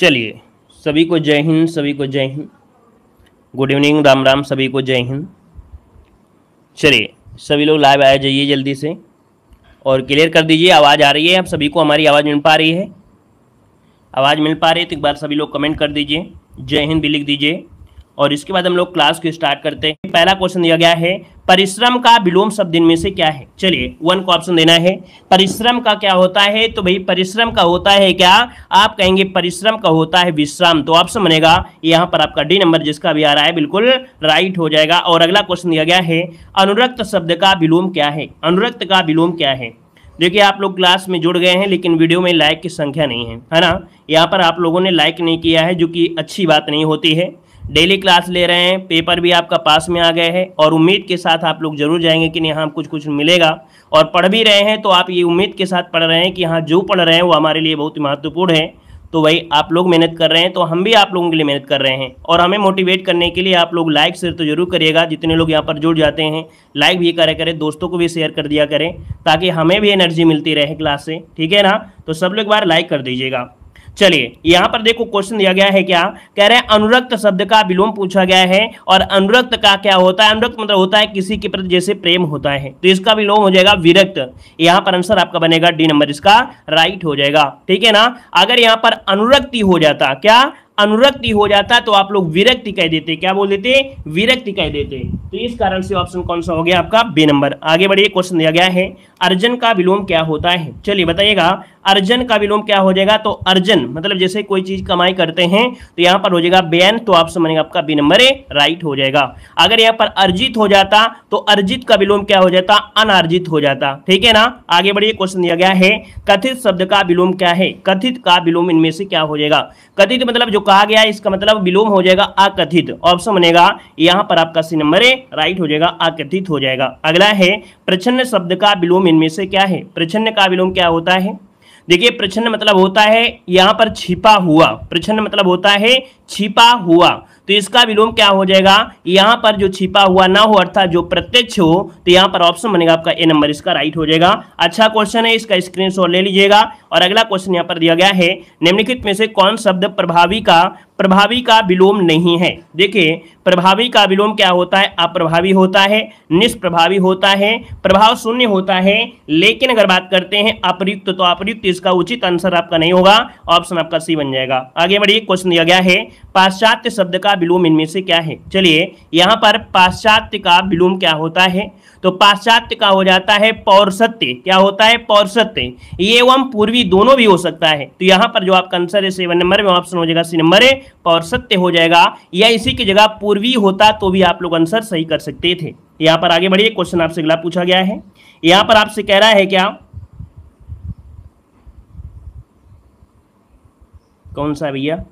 चलिए सभी को जय हिंद सभी को जय हिंद गुड इवनिंग राम राम सभी को जय हिंद चलिए सभी लोग लाइव आ जाइए जल्दी से और क्लियर कर दीजिए आवाज़ आ रही है आप सभी को हमारी आवाज़ मिल पा रही है आवाज़ मिल पा रही है तो एक बार सभी लोग कमेंट कर दीजिए जय हिंद भी लिख दीजिए और इसके बाद हम लोग क्लास को स्टार्ट करते हैं पहला क्वेश्चन दिया गया है परिश्रम का विलोम शब्द इनमें से क्या है चलिए वन को ऑप्शन देना है परिश्रम का क्या होता है तो भाई परिश्रम का होता है क्या आप कहेंगे परिश्रम का होता है विश्राम तो ऑप्शन बनेगा यहाँ पर आपका डी नंबर जिसका भी आ रहा है बिल्कुल राइट हो जाएगा और अगला क्वेश्चन दिया गया है अनुरक्त शब्द का विलोम क्या है अनुरक्त का विलोम क्या है देखिए आप लोग क्लास में जुड़ गए हैं लेकिन वीडियो में लाइक की संख्या नहीं है है ना यहाँ पर आप लोगों ने लाइक नहीं किया है जो कि अच्छी बात नहीं होती है डेली क्लास ले रहे हैं पेपर भी आपका पास में आ गए हैं और उम्मीद के साथ आप लोग जरूर जाएंगे कि यहाँ कुछ कुछ मिलेगा और पढ़ भी रहे हैं तो आप ये उम्मीद के साथ पढ़ रहे हैं कि यहाँ जो पढ़ रहे हैं वो हमारे लिए बहुत महत्वपूर्ण है तो वही आप लोग मेहनत कर रहे हैं तो हम भी आप लोगों के लिए मेहनत कर रहे हैं और हमें मोटिवेट करने के लिए आप लोग लाइक शेयर तो जरूर करिएगा जितने लोग यहाँ पर जुड़ जाते हैं लाइक भी करें करें दोस्तों को भी शेयर कर दिया करें ताकि हमें भी एनर्जी मिलती रहे क्लास से ठीक है ना तो सब लोग एक बार लाइक कर दीजिएगा चलिए यहां पर देखो क्वेश्चन दिया गया है क्या कह रहे हैं अनुरक्त शब्द का विलोम पूछा गया है और अनुरक्त का क्या होता है अनुरक्त मतलब होता है किसी के प्रति जैसे प्रेम होता है तो इसका विलोम हो जाएगा विरक्त यहां पर आंसर आपका बनेगा डी नंबर इसका राइट हो जाएगा ठीक है ना अगर यहां पर अनुरक्ति हो जाता क्या अनुरक्ति हो जाता तो आप लोग विरक्ति कह देते क्या बोल देते विरक्ति कह देते तो इस कारण से ऑप्शन कौन सा हो गया आपका बे नंबर आगे बढ़िए क्वेश्चन दिया गया है अर्जन का विलोम क्या होता है चलिए बताइएगा अर्जन का विलोम क्या हो जाएगा तो अर्जन मतलब जैसे कोई चीज कमाई करते हैं तो यहाँ पर हो जाएगा बेन तो आप समझेंगे आपका बी नंबर ए राइट हो जाएगा अगर यहाँ पर अर्जित हो जाता तो अर्जित का विलोम क्या हो जाता अनार्जित हो जाता ठीक है ना आगे बढ़िए क्वेश्चन दिया गया है कथित शब्द का विलोम क्या है कथित का विलोम इनमें से क्या हो जाएगा कथित मतलब जो कहा गया इसका मतलब विलोम हो जाएगा अकथित ऑप्शन बनेगा यहाँ पर आपका सी नंबर ए राइट हो जाएगा अकथित हो जाएगा अगला है प्रछन्न शब्द का विलोम इनमें से क्या है प्रछन्न का विलोम क्या होता है देखिए प्रछन्न मतलब होता है यहाँ पर छिपा हुआ प्रछन्न मतलब होता है छिपा हुआ तो इसका विलोम क्या हो जाएगा यहाँ पर जो छिपा हुआ ना हो अर्थात जो प्रत्यक्ष हो तो यहाँ पर ऑप्शन बनेगा आपका ए नंबर इसका राइट हो जाएगा अच्छा क्वेश्चन है इसका स्क्रीनशॉट ले लीजिएगा और अगला क्वेश्चन यहाँ पर दिया गया है निम्नलिखित में से कौन शब्द प्रभावी का प्रभावी का विलोम नहीं है देखिए प्रभावी का विलोम क्या होता है अप्रभावी होता है निष्प्रभावी होता है प्रभाव शून्य होता है लेकिन अगर बात करते हैं अपयुक्त तो अपयुक्त इसका उचित आंसर आपका नहीं होगा ऑप्शन आपका सी बन जाएगा आगे बढ़िए क्वेश्चन दिया गया है पाश्चात्य शब्द का विलोम इनमें से क्या है चलिए यहाँ पर पाश्चात्य का विलोम क्या होता है तो पाश्चात्य का हो जाता है पौरसत्य क्या होता है पौरसत्य एवं पूर्वी भी दोनों भी हो सकता है तो यहां पर जो आपका आंसर है सेवन नंबर में ऑप्शन हो जाएगा सी नंबर है और सत्य हो जाएगा या इसी की जगह पूर्वी होता तो भी आप लोग आंसर सही कर सकते थे यहां पर आगे बढ़िए क्वेश्चन आपसे अगला पूछा गया है यहां पर आपसे कह रहा है क्या कौन सा भैया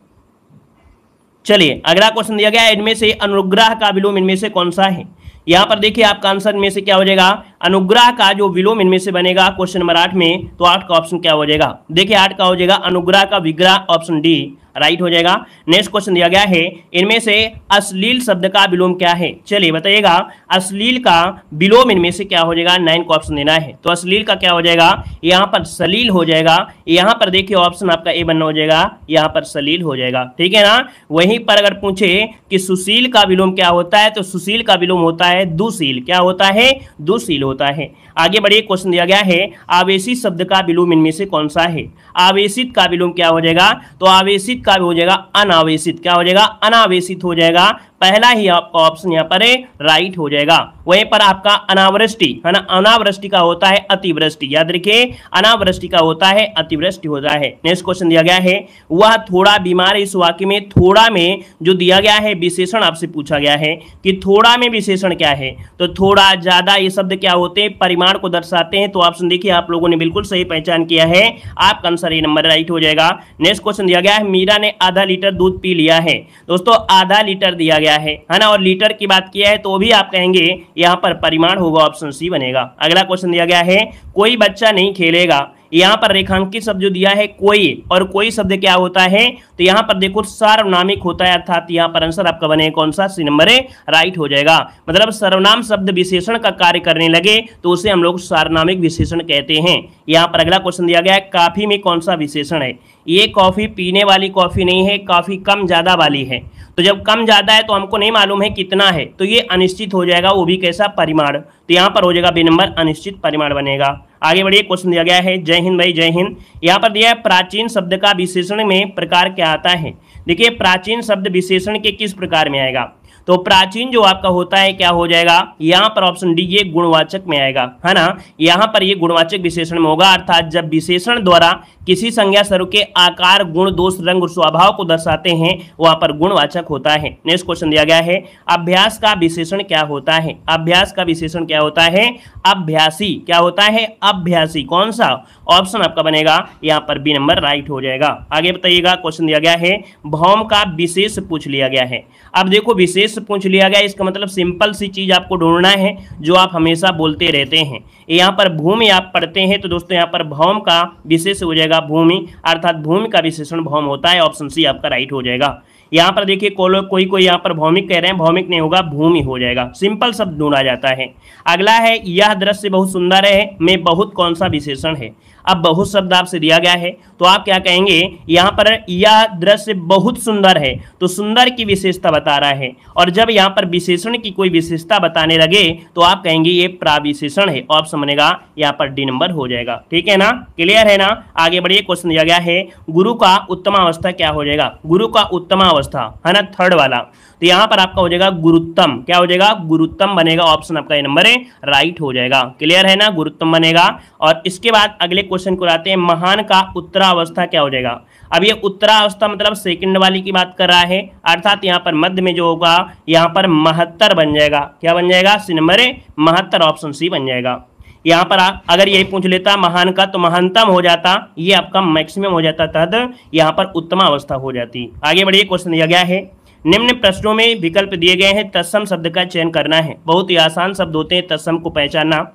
चलिए अगला क्वेश्चन दिया गया इनमें से अनुग्रह का विलोम इनमें से कौन सा है यहां पर देखिए आपका आंसर में से क्या हो जाएगा अनुग्रह का जो विलोम इनमें से बनेगा क्वेश्चन नंबर आठ में तो आठ का ऑप्शन क्या हो जाएगा देखिए आठ का हो जाएगा अनुग्रह का विग्रह ऑप्शन डी राइट हो जाएगा नेक्स्ट क्वेश्चन दिया गया है इनमें से अश्लील शब्द का विलोम क्या है चलिए बताइएगा अश्लील का विलोम इनमें से क्या हो जाएगा नाइन का ऑप्शन देना है तो अश्लील का क्या हो जाएगा यहाँ पर सलील हो जाएगा यहाँ पर देखिए ऑप्शन आपका ए बनना हो जाएगा यहाँ पर सलील हो जाएगा ठीक है ना वहीं पर अगर पूछे कि सुशील का विलोम क्या होता है तो सुशील का विलोम होता है दुशील क्या होता है दुशील होता है आगे बढ़िए क्वेश्चन दिया गया है आवेशित शब्द का विलोम इनमें से कौन सा है आवेशित का विलोम क्या हो जाएगा तो आवेशित का हो जाएगा अनावेशित क्या हो जाएगा अनावेशित हो जाएगा पहला ही आपका ऑप्शन यहाँ पर राइट हो जाएगा वहीं पर आपका अनावृष्टि है ना अनावृष्टि का होता है अतिवृष्टि याद रखिए अनावृष्टि का होता है अतिवृष्टि होता है नेक्स्ट क्वेश्चन दिया गया है वह थोड़ा बीमार इस वाक्य में थोड़ा में जो दिया गया है विशेषण आपसे पूछा गया है कि थोड़ा में विशेषण क्या है तो थोड़ा ज्यादा ये शब्द क्या होते हैं परिमाण को दर्शाते हैं तो ऑप्शन देखिए आप लोगों ने बिल्कुल सही पहचान किया है आपका आंसर ये नंबर राइट हो जाएगा नेक्स्ट क्वेश्चन दिया गया है मीरा ने आधा लीटर दूध पी लिया है दोस्तों आधा लीटर दिया गया है है ना और लीटर की बात किया है तो भी आप कहेंगे यहाँ पर परिमाण होगा ऑप्शन सी बनेगा अगला क्वेश्चन दिया गया है कोई बच्चा नहीं खेलेगा यहाँ पर रेखांकित शब्द जो दिया है कोई और कोई शब्द क्या होता है तो यहाँ पर देखो सार्वनामिक होता है अर्थात यहाँ पर आंसर आपका बने कौन सा सी नंबर है राइट हो जाएगा मतलब सर्वनाम शब्द विशेषण का कार्य करने लगे तो उसे हम लोग सार्वनामिक विशेषण कहते हैं यहाँ पर अगला क्वेश्चन दिया गया है काफी में कौन सा विशेषण है ये कॉफ़ी पीने वाली कॉफ़ी नहीं है काफ़ी कम ज़्यादा वाली है तो जब कम ज़्यादा है तो हमको नहीं मालूम है कितना है तो ये अनिश्चित हो जाएगा वो भी कैसा परिमाण तो यहाँ पर हो जाएगा बी नंबर अनिश्चित परिमाण बनेगा आगे बढ़िए क्वेश्चन दिया गया है जय हिंद भाई जय हिंद यहाँ पर दिया है प्राचीन शब्द का विशेषण में प्रकार क्या आता है देखिए प्राचीन शब्द विशेषण के किस प्रकार में आएगा तो प्राचीन जो आपका होता है क्या हो जाएगा यहाँ पर ऑप्शन डी ये गुणवाचक में आएगा है ना यहाँ पर ये गुणवाचक विशेषण में होगा अर्थात जब विशेषण द्वारा किसी संज्ञा स्वरूप के आकार गुण दोष रंग और स्वभाव को दर्शाते हैं वहां पर गुणवाचक होता है नेक्स्ट क्वेश्चन दिया गया है अभ्यास का विशेषण क्या होता है अभ्यास का विशेषण क्या होता है अभ्यासी क्या होता है अभ्यासी कौन सा ऑप्शन आपका बनेगा यहाँ पर बी नंबर राइट हो जाएगा आगे बताइएगा क्वेश्चन दिया गया है भौम का विशेष पूछ लिया गया है अब देखो विशेष पूछ लिया गया इसका मतलब सिंपल सी चीज आपको ढूंढना है जो आप हमेशा बोलते रहते हैं यहाँ पर भूमि आप पढ़ते हैं तो दोस्तों यहाँ पर भौम का विशेष हो जाएगा जाएगा भूमि अर्थात भूमि का विशेषण भौम होता है ऑप्शन सी आपका राइट हो जाएगा यहाँ पर देखिए कोलो कोई कोई यहाँ पर भौमिक कह रहे हैं भौमिक नहीं होगा भूमि हो जाएगा सिंपल शब्द ढूंढा जाता है अगला है यह दृश्य बहुत सुंदर है में बहुत कौन सा विशेषण है अब बहुत शब्द आपसे दिया गया है तो आप क्या कहेंगे यहाँ पर यह दृश्य बहुत सुंदर है तो सुंदर की विशेषता बता रहा है और जब यहाँ पर विशेषण की कोई विशेषता बताने लगे तो आप कहेंगे ये प्राविशेषण है ऑप्शन बनेगा यहाँ पर डी नंबर हो जाएगा ठीक है ना क्लियर है ना आगे बढ़िए क्वेश्चन दिया गया है गुरु का उत्तम अवस्था क्या हो जाएगा गुरु का उत्तम अवस्था है ना थर्ड वाला तो यहाँ पर आपका हो जाएगा गुरुत्तम क्या हो जाएगा गुरुत्तम बनेगा ऑप्शन आपका ये नंबर है राइट हो जाएगा क्लियर है ना गुरुत्तम बनेगा और इसके बाद अगले क्वेश्चन को लाते हैं महान का उत्तरावस्था क्या हो जाएगा अब ये उत्तरावस्था मतलब सेकंड वाली की बात कर रहा है अर्थात यहाँ पर मध्य में जो होगा यहाँ पर महत्तर बन जाएगा क्या बन जाएगा सी नंबर महत्तर ऑप्शन सी बन जाएगा यहाँ पर आ, अगर यही पूछ लेता महान का तो महानतम हो जाता ये आपका मैक्सिमम हो जाता तद यहाँ पर उत्तम अवस्था हो जाती आगे बढ़िए क्वेश्चन दिया गया है निम्न प्रश्नों में विकल्प दिए गए हैं तत्सम शब्द का चयन करना है बहुत ही आसान शब्द होते हैं तत्सम को पहचानना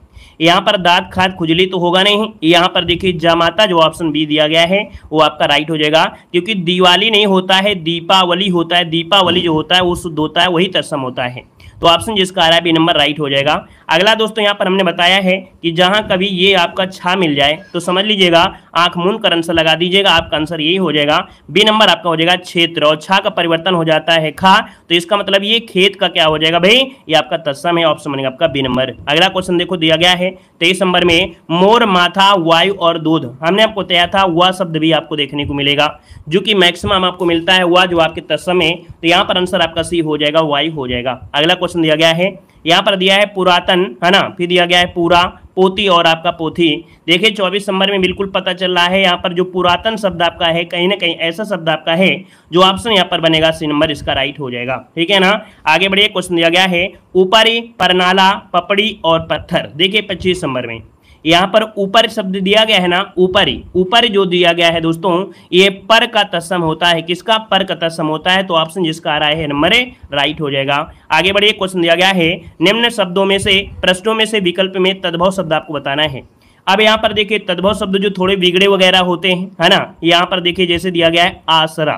यहाँ पर दात खाद खुजली तो होगा नहीं यहाँ पर देखिए जमाता जो ऑप्शन बी दिया गया है वो आपका राइट हो जाएगा क्योंकि दिवाली नहीं होता है दीपावली होता है दीपावली जो होता है वो शुद्ध होता है वही तत्सम होता है तो ऑप्शन जिसका आ रहा है बी नंबर राइट हो जाएगा अगला दोस्तों यहाँ पर हमने बताया है कि जहाँ कभी ये आपका छा मिल जाए तो समझ लीजिएगा आंख मूंद कर आंसर लगा दीजिएगा आपका आंसर यही हो जाएगा बी नंबर आपका हो जाएगा क्षेत्र और छा का परिवर्तन हो जाता है खा तो इसका मतलब ये खेत का क्या हो जाएगा भाई ये आपका तत्सम है ऑप्शन बनेगा आपका बी नंबर अगला क्वेश्चन देखो दिया गया है तेईस नंबर में मोर माथा वायु और दूध हमने आपको तैयार था वह शब्द भी आपको देखने को मिलेगा जो कि मैक्सिमम आपको मिलता है वह जो आपके तत्सम है तो यहाँ पर आंसर आपका सी हो जाएगा वायु हो जाएगा अगला क्वेश्चन दिया गया है यहाँ पर दिया है पुरातन है ना फिर दिया गया है पूरा पोती और आपका पोथी देखिए चौबीस नंबर में बिल्कुल पता चल रहा है यहाँ पर जो पुरातन शब्द आपका है कहीं ना कहीं ऐसा शब्द आपका है जो ऑप्शन यहाँ पर बनेगा सी नंबर इसका राइट हो जाएगा ठीक है ना आगे बढ़िए क्वेश्चन दिया गया है ऊपरी परनाला पपड़ी और पत्थर देखिए पच्चीस नंबर में यहाँ पर ऊपर शब्द दिया गया है ना ऊपर ही ऊपर जो दिया गया है दोस्तों ये पर का तत्सम होता है किसका पर का तत्सम होता है तो ऑप्शन जिसका आ रहा है नंबर राइट हो जाएगा आगे बढ़िए क्वेश्चन दिया गया है निम्न शब्दों में से प्रश्नों में से विकल्प में तद्भव शब्द आपको बताना है अब यहाँ पर देखिए तद्भव शब्द जो थोड़े बिगड़े वगैरह होते हैं है ना यहाँ पर देखिए जैसे दिया गया है आसरा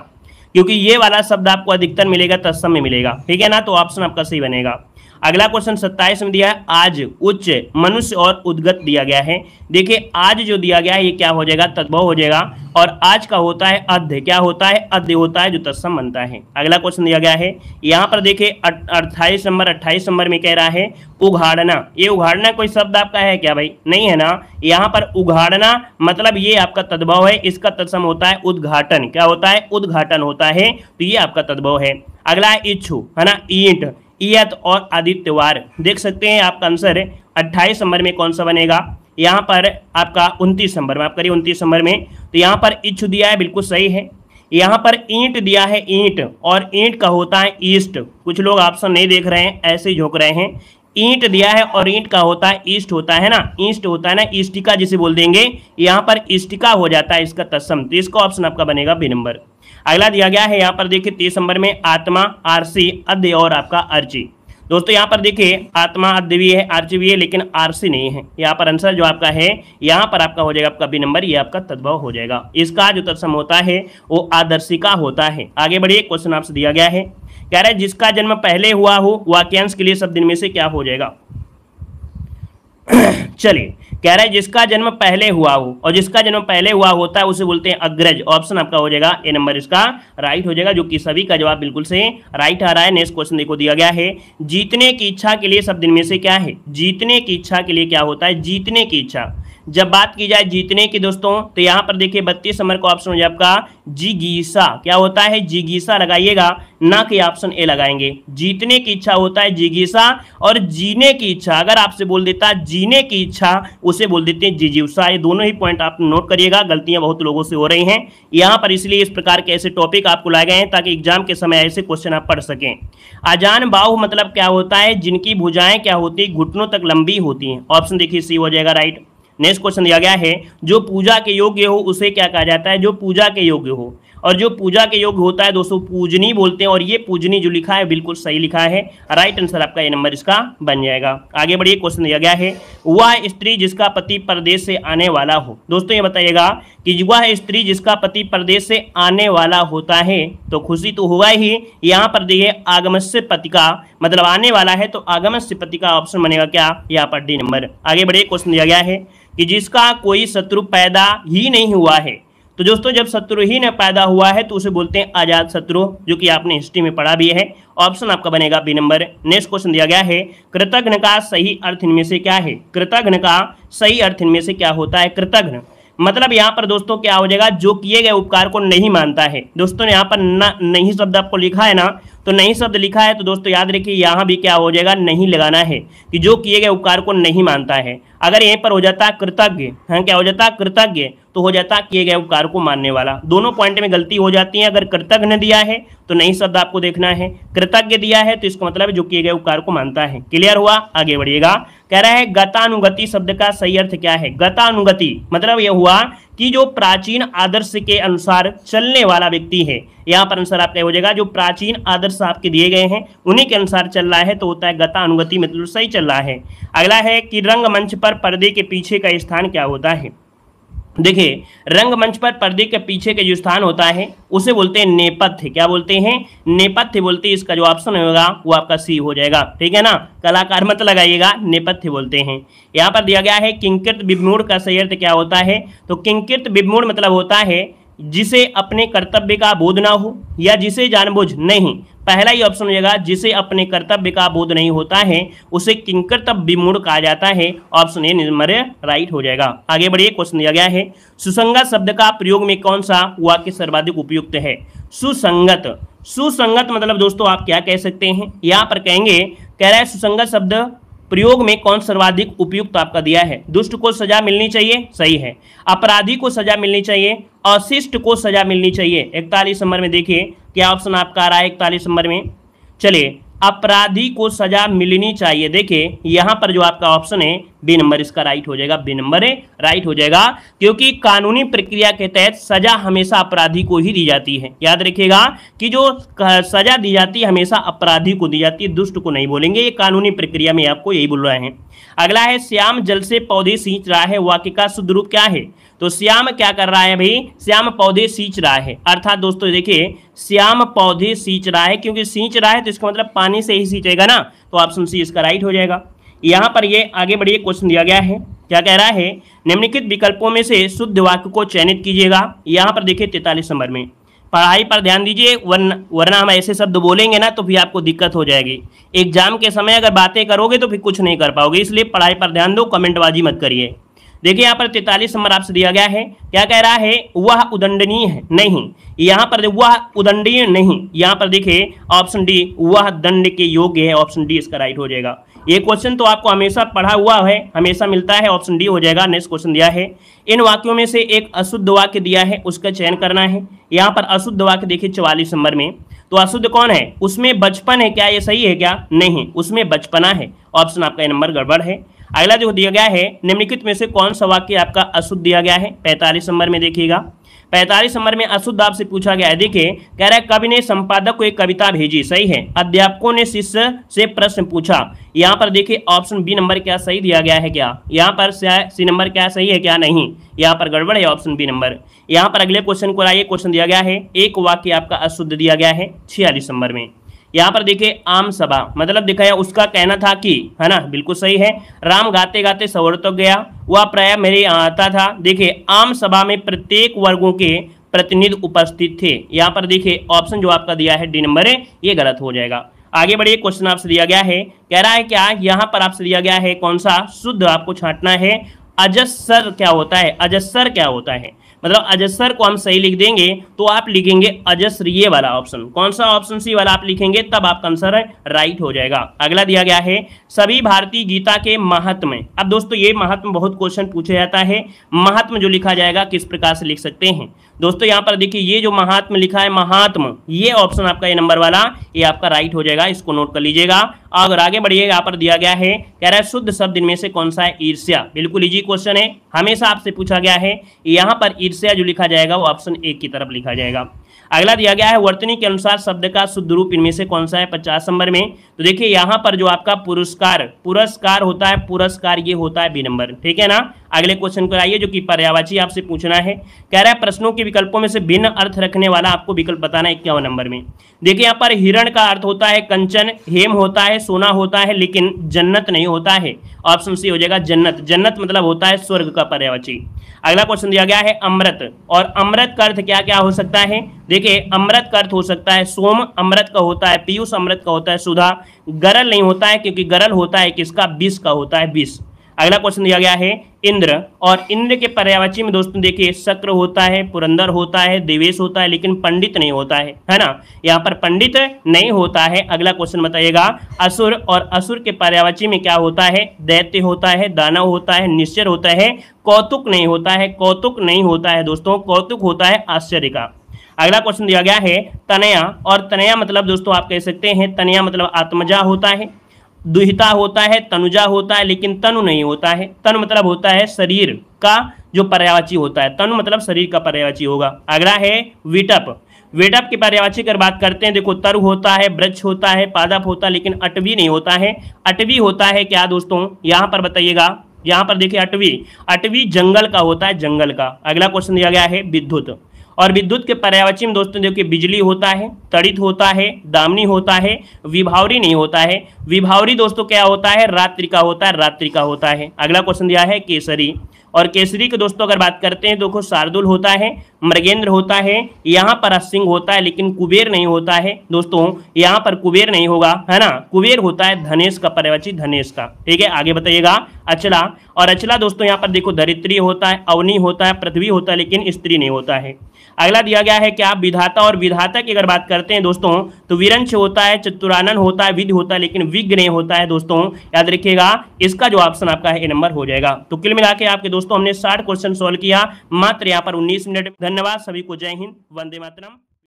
क्योंकि ये वाला शब्द आपको अधिकतर मिलेगा तत्सम में मिलेगा ठीक है ना तो ऑप्शन आपका सही बनेगा अगला क्वेश्चन सत्ताईस में दिया है आज उच्च मनुष्य और उद्गत दिया गया है देखिए आज जो दिया गया है ये क्या हो जाएगा तद्भव हो जाएगा और आज का होता है अध्य क्या होता है अध्य होता है जो तत्सम बनता है अगला क्वेश्चन दिया गया है यहाँ पर देखिए अट्ठाईस नंबर अट्ठाईस नंबर में कह रहा है उघाड़ना ये उघाड़ना कोई शब्द आपका है क्या भाई नहीं है ना यहाँ पर उघाड़ना मतलब ये आपका तद्भव है इसका तत्सम होता है उद्घाटन क्या होता है उद्घाटन होता है तो ये आपका तद्भव है अगला है इच्छु है ना ईंट इयत और आदित्यवार देख सकते हैं आपका आंसर अट्ठाईस नंबर में कौन सा बनेगा यहाँ पर आपका उनतीस नंबर में आप करिए उनतीस नंबर में तो यहाँ पर इच्छ दिया है बिल्कुल सही है यहाँ पर ईंट दिया है ईंट और ईंट का होता है ईस्ट कुछ लोग ऑप्शन नहीं देख रहे हैं ऐसे ही झोंक रहे हैं ईंट दिया है और ईंट का होता है ईस्ट होता है ना ईस्ट होता है ना ईस्टिका जिसे बोल देंगे यहाँ पर ईस्टिका हो जाता है इसका तस्म तो इसका ऑप्शन आपका बनेगा बी नंबर अगला दिया गया है यहाँ पर देखिए तीस नंबर में आत्मा आरसी अध्य और आपका अर्जी दोस्तों यहाँ पर देखिए आत्मा अध्य भी है आरसी भी है लेकिन आरसी नहीं है यहाँ पर आंसर जो आपका है यहाँ पर आपका हो जाएगा आपका बी नंबर ये आपका तद्भव हो जाएगा इसका जो तत्सम होता है वो आदर्शिका होता है आगे बढ़िए क्वेश्चन आपसे दिया गया है कह रहे जिसका जन्म पहले हुआ हो वाक्यांश के लिए सब दिन में से क्या हो जाएगा चलिए कह रहा है जिसका जन्म पहले हुआ हो और जिसका जन्म पहले हुआ होता है उसे बोलते हैं अग्रज ऑप्शन आपका हो जाएगा ए नंबर इसका राइट हो जाएगा जो कि सभी का जवाब बिल्कुल से राइट आ रहा है नेक्स्ट क्वेश्चन देखो दिया गया है जीतने की इच्छा के लिए सब दिन में से क्या है जीतने की इच्छा के लिए क्या होता है जीतने की इच्छा जब बात की जाए जीतने की दोस्तों तो यहाँ पर देखिए बत्तीस नंबर का ऑप्शन हो जाए आपका जिगीसा क्या होता है जिगीसा लगाइएगा ना कि ऑप्शन ए लगाएंगे जीतने की इच्छा होता है जिगीसा और जीने की इच्छा अगर आपसे बोल देता जीने की इच्छा उसे बोल देते हैं जिजीसा ये दोनों ही पॉइंट आप नोट करिएगा गलतियां बहुत लोगों से हो रही हैं यहाँ पर इसलिए इस प्रकार के ऐसे टॉपिक आपको लाए गए हैं ताकि एग्जाम के समय ऐसे क्वेश्चन आप पढ़ सकें अजान बाहु मतलब क्या होता है जिनकी भुजाएं क्या होती घुटनों तक लंबी होती हैं ऑप्शन देखिए सी हो जाएगा राइट नेक्स्ट क्वेश्चन दिया गया है जो पूजा के योग्य हो उसे क्या कहा जाता है जो पूजा के योग्य हो और जो पूजा के योग्य होता है दोस्तों पूजनी बोलते हैं और ये पूजनी जो लिखा है बिल्कुल सही लिखा है राइट आंसर आपका ये नंबर इसका बन जाएगा आगे बढ़िए क्वेश्चन दिया गया है वह स्त्री जिसका पति प्रदेश से आने वाला हो दोस्तों ये बताइएगा कि वह स्त्री जिसका पति प्रदेश से आने वाला होता है तो खुशी तो हुआ ही यहाँ पर देखिए आगमस्य पति का मतलब आने वाला है तो आगमस्य पति का ऑप्शन बनेगा क्या यहाँ पर डी नंबर आगे बढ़िए क्वेश्चन दिया गया है कि जिसका कोई शत्रु पैदा ही नहीं हुआ है तो दोस्तों जब शत्रु ही न पैदा हुआ है तो उसे बोलते हैं आजाद शत्रु जो कि आपने हिस्ट्री में पढ़ा भी है ऑप्शन आपका बनेगा बी नंबर नेक्स्ट क्वेश्चन दिया गया है कृतघ्न का सही अर्थ इनमें से क्या है कृतघ्न का सही अर्थ इनमें से क्या होता है कृतघ्न मतलब यहाँ पर दोस्तों क्या हो जाएगा जो किए गए उपकार को नहीं मानता है दोस्तों ने यहाँ पर न नहीं शब्द आपको लिखा है ना तो नहीं शब्द लिखा है तो दोस्तों याद रखिए यहाँ भी क्या हो जाएगा नहीं लगाना है कि जो किए गए उपकार को नहीं मानता है अगर यहीं पर हो जाता कृतज्ञ हाँ क्या हो जाता कृतज्ञ तो हो जाता किए गए उपकार को मानने वाला दोनों पॉइंट में गलती हो जाती है अगर कृतज्ञ ने दिया है तो नहीं शब्द आपको देखना है कृतज्ञ दिया है तो इसका मतलब जो किए गए उपकार को मानता है क्लियर हुआ आगे बढ़िएगा कह रहा है गतानुगति शब्द का सही अर्थ क्या है गतानुगति मतलब यह हुआ कि जो प्राचीन आदर्श के अनुसार चलने वाला व्यक्ति है यहाँ पर आंसर आपका हो जाएगा जो प्राचीन आदर्श आपके दिए गए हैं उन्हीं के अनुसार चल रहा है तो होता है गता अनुगति मतलब सही चल रहा है अगला है कि रंगमंच पर पर्दे के पीछे का स्थान क्या होता है देखिए रंगमंच पर पर्दे के पीछे के जो स्थान होता है उसे बोलते हैं नेपथ्य क्या बोलते हैं नेपथ्य बोलते हैं इसका जो ऑप्शन होगा वो आपका सी हो जाएगा ठीक है ना कलाकार मत लगाइएगा नेपथ्य बोलते हैं यहाँ पर दिया गया है किंकृत विभमूढ़ का अर्थ क्या होता है तो किंकृत विभमूढ़ मतलब होता है जिसे अपने कर्तव्य का बोध ना हो या जिसे जानबूझ नहीं पहला ही ऑप्शन हो जाएगा जिसे अपने कर्तव्य का बोध नहीं होता है उसे किंकर्तव्य विमूढ़ कहा जाता है ऑप्शन ए निर्मर्य राइट हो जाएगा आगे बढ़िए क्वेश्चन दिया गया है सुसंगत शब्द का प्रयोग में कौन सा वाक्य सर्वाधिक उपयुक्त है सुसंगत सुसंगत मतलब दोस्तों आप क्या कह सकते हैं यहाँ पर कहेंगे कह रहा है सुसंगत शब्द प्रयोग में कौन सर्वाधिक उपयुक्त आपका दिया है दुष्ट को सजा मिलनी चाहिए सही है अपराधी को सजा मिलनी चाहिए अशिष्ट को सजा मिलनी चाहिए इकतालीस नंबर में देखिए क्या ऑप्शन आपका आ रहा है इकतालीस नंबर में चलिए अपराधी को सजा मिलनी चाहिए देखिए यहां पर जो आपका ऑप्शन है बी नंबर इसका राइट हो जाएगा बी नंबर है राइट हो जाएगा क्योंकि कानूनी प्रक्रिया के तहत सजा हमेशा अपराधी को ही दी जाती है याद रखिएगा कि जो सजा दी जाती है हमेशा अपराधी को दी जाती है दुष्ट को नहीं बोलेंगे ये कानूनी प्रक्रिया में आपको यही बोल रहे हैं अगला है श्याम जल से पौधे सींच रहा है वाक्य का शुद्ध रूप क्या है तो श्याम क्या कर रहा है भाई श्याम पौधे सींच रहा है अर्थात दोस्तों देखिए श्याम पौधे सींच रहा है क्योंकि सींच रहा है तो इसका मतलब पानी से ही सींचेगा ना तो ऑप्शन सी इसका राइट हो जाएगा यहाँ पर ये आगे बढ़िए क्वेश्चन दिया गया है क्या कह रहा है निम्नलिखित विकल्पों में से शुद्ध वाक्य को चयनित कीजिएगा यहाँ पर देखिए तैतालीस नंबर में पढ़ाई पर ध्यान दीजिए वरना वरना हम ऐसे शब्द बोलेंगे ना तो फिर आपको दिक्कत हो जाएगी एग्जाम के समय अगर बातें करोगे तो फिर कुछ नहीं कर पाओगे इसलिए पढ़ाई पर ध्यान दो कमेंटबाजी मत करिए देखिए यहाँ पर तैतालीस नंबर आपसे दिया गया है क्या कह रहा है वह उदंडनीय है नहीं यहाँ पर वह उदंडीय नहीं यहाँ पर देखिए ऑप्शन डी वह दंड के योग्य है ऑप्शन डी इसका राइट हो जाएगा ये क्वेश्चन तो आपको हमेशा पढ़ा हुआ है हमेशा मिलता है ऑप्शन डी हो जाएगा नेक्स्ट क्वेश्चन दिया है इन वाक्यों में से एक अशुद्ध वाक्य दिया है उसका चयन करना है यहाँ पर अशुद्ध वाक्य देखिए चौवालीस नंबर में तो अशुद्ध कौन है उसमें बचपन है क्या ये सही है क्या नहीं उसमें बचपना है ऑप्शन आपका नंबर गड़बड़ है अगला जो दिया गया है निम्नलिखित में से कौन सा वाक्य आपका अशुद्ध दिया गया है पैंतालीस नंबर में देखिएगा पैंतालीस नंबर में अशुद्ध आपसे पूछा गया है देखिए कह रहा है कवि ने संपादक को एक कविता भेजी सही है अध्यापकों ने शिष्य से प्रश्न पूछा यहाँ पर देखिए ऑप्शन बी नंबर क्या सही दिया गया है क्या यहाँ पर सी नंबर क्या सही है क्या नहीं यहाँ पर गड़बड़ है ऑप्शन बी नंबर यहाँ पर अगले क्वेश्चन को लाइए क्वेश्चन दिया गया है एक वाक्य आपका अशुद्ध दिया गया है छियालीस नंबर में यहाँ पर देखिए आम सभा मतलब दिखाया उसका कहना था कि है ना बिल्कुल सही है राम गाते गाते सवर तो गया वह प्राय मेरे यहाँ आता था देखिए आम सभा में प्रत्येक वर्गों के प्रतिनिधि उपस्थित थे यहाँ पर देखिए ऑप्शन जो आपका दिया है डी नंबर है ये गलत हो जाएगा आगे बढ़िए क्वेश्चन आपसे दिया गया है कह रहा है क्या यहाँ पर आपसे दिया गया है कौन सा शुद्ध आपको छांटना है अजस्सर क्या होता है अजस्सर क्या होता है मतलब अजस्सर को हम सही लिख देंगे तो आप लिखेंगे अजस्र ये वाला ऑप्शन कौन सा ऑप्शन सी वाला आप लिखेंगे तब आपका आंसर राइट हो जाएगा अगला दिया गया है सभी भारतीय गीता के महात्म अब दोस्तों ये महात्म बहुत क्वेश्चन पूछा जाता है महत्व जो लिखा जाएगा किस प्रकार से लिख सकते हैं दोस्तों यहाँ पर देखिए ये जो महात्म लिखा है महात्म ये ऑप्शन आपका ये नंबर वाला ये आपका राइट हो जाएगा इसको नोट कर लीजिएगा अगर आगे बढ़िए यहाँ पर दिया गया है कह रहा है शुद्ध शब्द इनमें से कौन सा है ईर्ष्या बिल्कुल इजी क्वेश्चन है हमेशा आपसे पूछा गया है यहाँ पर ईर्ष्या जो लिखा जाएगा वो ऑप्शन एक की तरफ लिखा जाएगा अगला दिया गया है वर्तनी के अनुसार शब्द का शुद्ध रूप इनमें से कौन सा है पचास नंबर में तो देखिए यहाँ पर जो आपका पुरस्कार पुरस्कार होता है पुरस्कार ये होता है बी नंबर ठीक है ना अगले क्वेश्चन पर आइए जो कि पर्यावाची आपसे पूछना है कह रहा है प्रश्नों के विकल्पों में से भिन्न अर्थ रखने वाला आपको विकल्प बताना है इक्यावन नंबर में देखिए यहाँ पर हिरण का अर्थ होता है कंचन हेम होता है सोना होता है लेकिन जन्नत नहीं होता है ऑप्शन सी हो जाएगा जन्नत जन्नत मतलब होता है स्वर्ग का पर्यावाची अगला क्वेश्चन दिया गया है अमृत और अमृत का अर्थ क्या क्या हो सकता है देखिए अमृत का अर्थ हो सकता है सोम अमृत का होता है पीयूष अमृत का होता है सुधा गरल नहीं होता है क्योंकि गरल होता है किसका बीस का होता है बीस अगला क्वेश्चन दिया गया है इंद्र और इंद्र के पर्यावाची में दोस्तों देखिए शक्र होता है पुरंदर होता है देवेश होता है लेकिन पंडित नहीं होता है है ना यहाँ पर पंडित नहीं होता है अगला क्वेश्चन बताइएगा असुर और असुर के पर्यावाची में क्या होता है दैत्य होता है दानव होता है निश्चर होता है कौतुक नहीं होता है कौतुक नहीं होता है दोस्तों कौतुक होता है आश्चर्य का अगला क्वेश्चन दिया गया है तनया और तनया मतलब दोस्तों आप कह सकते हैं तनया मतलब आत्मजा होता है दुहिता होता है तनुजा होता है लेकिन तनु नहीं होता है तनु मतलब होता है शरीर का जो पर्यावाची होता है तनु मतलब शरीर का पर्यावाची होगा अगला है विटप वेटअप के पर्यावाची अगर बात करते हैं देखो तरु होता है वृक्ष होता है पादप होता है लेकिन अटवी नहीं होता है अटवी होता है क्या दोस्तों यहाँ पर बताइएगा यहाँ पर देखिए अटवी अटवी जंगल का होता है जंगल का अगला क्वेश्चन दिया गया है विद्युत और विद्युत के पर्यावचिम में दोस्तों कि बिजली होता है तड़ित होता है दामनी होता है विभावरी नहीं होता है विभावरी दोस्तों क्या होता है रात्रि का होता है रात्रि का होता है अगला क्वेश्चन दिया है केसरी और केसरी के दोस्तों अगर बात करते हैं देखो शार्दुल होता है मृगेंद्र होता है यहाँ पर सिंह होता है लेकिन कुबेर नहीं होता है दोस्तों यहाँ पर कुबेर नहीं होगा है ना कुबेर होता है धनेश का पर्यवची धनेश का ठीक है आगे बताइएगा अचला और अचला दोस्तों यहाँ पर देखो धरित्री होता है अवनी होता है पृथ्वी होता है लेकिन स्त्री नहीं होता है अगला दिया गया है कि आप विधाता और विधाता की अगर बात करते हैं दोस्तों तो विरंश होता है चतुरानन होता है विध होता है लेकिन विघ्न होता है दोस्तों याद रखिएगा इसका जो ऑप्शन आपका है नंबर हो जाएगा तो कुल मिला के आपके दोस्तों दोस्तों हमने साठ क्वेश्चन सोल्व किया मात्र यहाँ पर उन्नीस मिनट में धन्यवाद सभी को जय हिंद वंदे मातरम